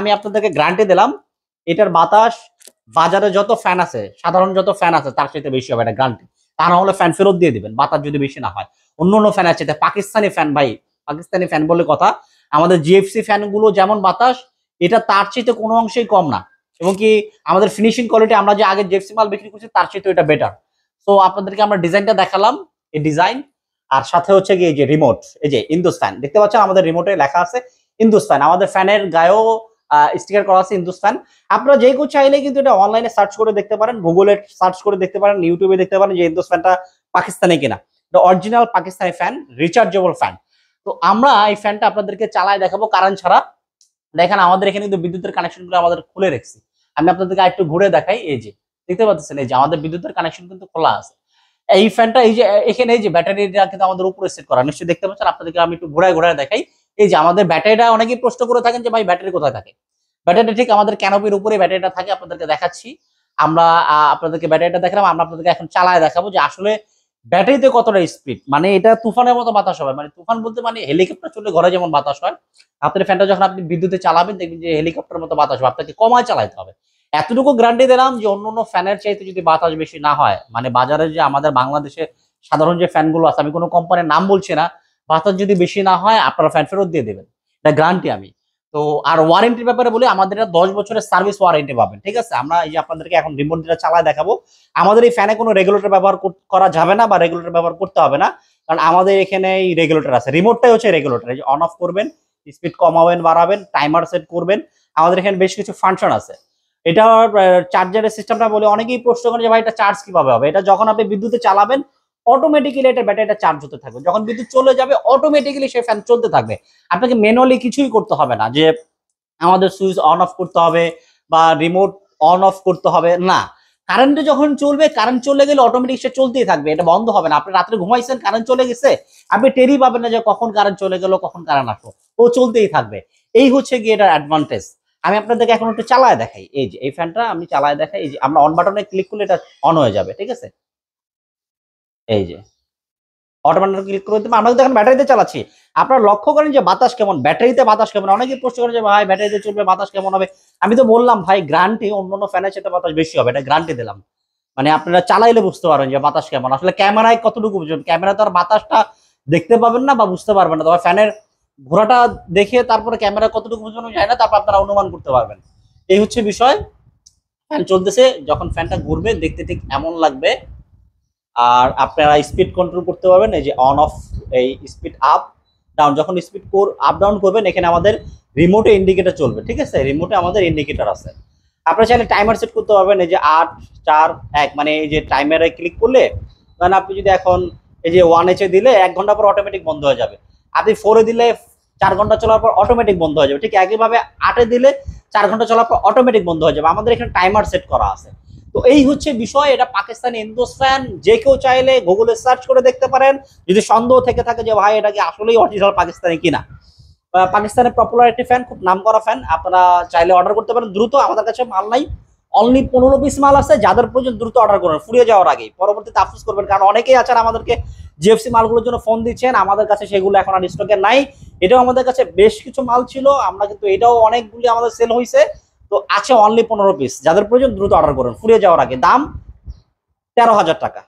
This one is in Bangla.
আমি আপনাদেরকে গ্রান্টে দিলাম এটার বাতাস বাজারে যত ফ্যান আছে সাধারণ যত ফ্যান আছে তার সাথে বেশি হবে এটা গ্রান্টে তা না হলে ফ্যান ফেরত দিয়ে দিবেন বাতাস যদি বেশি না হয় অন্য অন্য ফ্যান আছে পাকিস্তানি ফ্যান ভাই পাকিস্তানি ফ্যান বলে কথা আমাদের জিএফসি ফ্যানগুলো যেমন বাতাস এটা তার চাইতে কোনো অংশেই কম না এবং কি আমাদের ফিনিশিং কোয়ালিটি আমরা যে আগে জিএফসি মাল বিক্রি করছি তার চাইতে এটা বেটার তো আপনাদেরকে আমরা ডিজাইনটা দেখালাম এই ডিজাইন আর সাথে হচ্ছে কি এই যে রিমোট এই যে ইন্দুস্তান দেখতে পাচ্ছেন আমাদের রিমোটে লেখা আছে ইন্দুস্তান আমাদের ফ্যানের গায়েও স্টিকার করা আছে হিন্দুস্তান আপনারা যে কেউ চাইলে কিন্তু এটা অনলাইনে সার্চ করে দেখতে পারেন গুগলে সার্চ করে দেখতে পারেন ইউটিউবে দেখতে পারেন যে হিন্দুস্তানটা পাকিস্তানে কিনা এটা original Pakistani fan rechargeable fan তো আমরা এই ফ্যানটা আপনাদেরকে চালায় দেখাবো কারণ ছাড়া দেখেন আমাদের এখানে কিন্তু বিদ্যুতের কানেকশনগুলো আমাদের খুলে রেখেছি আমি আপনাদেরকে একটু ঘুরে দেখাই এই যে দেখতে পাচ্ছেন এই যে আমাদের বিদ্যুতের কানেকশন কিন্তু খোলা আছে এই ফ্যানটা এই যে এখানে এই যে ব্যাটারিটা কিন্তু আমাদের উপরে সেট করা নিশ্চয়ই দেখতে পাচ্ছেন আপনাদেরকে আমি একটু ঘোরায় ঘোরায় দেখাই এই যে আমাদের ব্যাটারিটা অনেকেই প্রশ্ন করে থাকেন যে ভাই ব্যাটারি কোথায় থাকে ব্যাটারিটা ঠিক আমাদের ক্যানোপির উপরে ব্যাটারিটা থাকে আপনাদেরকে দেখাচ্ছি আমরা আপনাদেরকে ব্যাটারিটা দেখালাম আমরা আপনাদেরকে এখন চালায় দেখাবো যে আসলে ব্যাটারিতে কতটা স্পিড মানে এটা তুফানের মতো বাতাস হবে মানে তুফান বলতে মানে হেলিকপ্টার চলে ঘরে যেমন বাতাস হয় আপনার ফ্যানটা যখন আপনি বিদ্যুতে চালাবেন দেখবেন যে হেলিকপ্টার মতো বাতাস হবে আপনাকে কমায় চালাইতে হবে এতটুকু গ্রান্টি দিলাম যে অন্য অন্য ফ্যানের চাইতে যদি বাতাস বেশি না হয় মানে বাজারে যে আমাদের বাংলাদেশে সাধারণ যে ফ্যানগুলো আছে আমি কোনো কোম্পানির নাম বলছি না পাঁচ যদি বেশি না হয় আপনারা ফ্যান ফেরত দিয়ে দেবেন এটা গ্যারান্টি আমি তো আর ওয়ারেন্টির ব্যাপারে বলি আমাদের দশ বছরের সার্ভিস ওয়ারেন্টি পাবেন ঠিক আছে আমরা এই যে আপনাদেরকে এখন রিমোট যেটা চালায় দেখাবো আমাদের এই ফ্যানে কোনো রেগুলেটর ব্যবহার করা যাবে না বা রেগুলেটর ব্যবহার করতে হবে না কারণ আমাদের এখানে এই রেগুলেটর আছে রিমোটটাই হচ্ছে রেগুলেটর এই যে অন অফ করবেন স্পিড কমাবেন বাড়াবেন টাইমার সেট করবেন আমাদের এখানে বেশ কিছু ফাংশন আছে এটা চার্জারের সিস্টেমটা বলে অনেকেই প্রশ্ন করেন যে ভাই এটা চার্জ কিভাবে হবে এটা যখন আপনি বিদ্যুতে চালাবেন অটোমেটিক্যালি এটা ব্যাটারিটা চার্জ হতে থাকবে যখন বিদ্যুৎ চলে যাবে অটোমেটিক্যালি সেই ফ্যান চলতে থাকবে আপনাকে ম্যানুয়ালি কিছুই করতে হবে না যে আমাদের সুইচ অন অফ করতে হবে বা রিমোট অন অফ করতে হবে না কারেন্টে যখন চলবে কারেন্ট চলে গেলে অটোমেটিক সে চলতেই থাকবে এটা বন্ধ হবে না আপনি রাত্রে ঘুমাইছেন কারেন্ট চলে গেছে আপনি টেরই পাবেন না যে কখন কারেন্ট চলে গেল কখন কারেন্ট আসলো ও চলতেই থাকবে এই হচ্ছে গিয়ে এটার অ্যাডভান্টেজ আমি আপনাদেরকে এখন একটু চালায় দেখাই এই যে এই ফ্যানটা আমি চালায় দেখাই এই যে আমরা অন বাটনে ক্লিক করলে এটা অন হয়ে যাবে ঠিক আছে এই যে অটোমেটিক ক্লিক করে দিতে আমরা দেখেন ব্যাটারিতে চালাচ্ছি আপনারা লক্ষ্য করেন যে বাতাস কেমন ব্যাটারিতে বাতাস কেমন অনেকে প্রশ্ন করে যে ভাই ব্যাটারিতে চলবে বাতাস কেমন হবে আমি তো বললাম ভাই গ্রান্টি অন্যান্য ফ্যানের সাথে বাতাস বেশি হবে এটা গ্রান্টি দিলাম মানে আপনারা চালাইলে বুঝতে পারবেন যে বাতাস কেমন আসলে ক্যামেরায় কতটুকু বুঝবেন ক্যামেরা তো আর বাতাসটা দেখতে পাবেন না বা বুঝতে পারবেন না তবে ফ্যানের ঘোরাটা দেখে তারপরে ক্যামেরা কতটুকু বুঝবেন যায় না তারপর আপনারা অনুমান করতে পারবেন এই হচ্ছে বিষয় ফ্যান চলতেছে যখন ফ্যানটা ঘুরবে দেখতে ঠিক এমন লাগবে আর আপনারা স্পিড কন্ট্রোল করতে পারবেন এই যে অন অফ এই স্পিড আপ ডাউন যখন স্পিড কোর আপ ডাউন করবেন এখানে আমাদের রিমোটে ইন্ডিকেটার চলবে ঠিক আছে রিমোটে আমাদের ইন্ডিকেটার আছে আপনারা চাইলে টাইমার সেট করতে পারবেন এই যে আট চার এক মানে এই যে টাইমারে ক্লিক করলে মানে আপনি যদি এখন এই যে ওয়ান এচে দিলে এক ঘন্টা পর অটোমেটিক বন্ধ হয়ে যাবে আপনি ফোরে দিলে চার ঘন্টা চলার পর অটোমেটিক বন্ধ হয়ে যাবে ঠিক একইভাবে আটে দিলে চার ঘন্টা চলার পর অটোমেটিক বন্ধ হয়ে যাবে আমাদের এখানে টাইমার সেট করা আছে তো এই হচ্ছে বিষয় এটা পাকিস্তানি হিন্দুস্তান যে কেউ চাইলে গুগলে সার্চ করে দেখতে পারেন যদি সন্দেহ থেকে থাকে যে ভাই এটা কি আসলেই অফিসিয়াল পাকিস্তানি কিনা পাকিস্তানের পপুলার একটি ফ্যান খুব নাম করা ফ্যান আপনারা চাইলে অর্ডার করতে পারেন দ্রুত আমাদের কাছে মাল নাই অনলি পনেরো পিস মাল আছে যাদের প্রয়োজন দ্রুত অর্ডার করবেন ফুরিয়ে যাওয়ার আগে পরবর্তীতে আফিস করবেন কারণ অনেকেই আছেন আমাদেরকে জিএফসি মালগুলোর জন্য ফোন দিচ্ছেন আমাদের কাছে সেগুলো এখন আর স্টকে নাই এটাও আমাদের কাছে বেশ কিছু মাল ছিল আমরা কিন্তু এটাও অনেকগুলি আমাদের সেল হয়েছে তো আছে অনলি পনেরো পিস যাদের প্রয়োজন দ্রুত অর্ডার করুন ফুরিয়ে যাওয়ার আগে দাম তেরো হাজার টাকা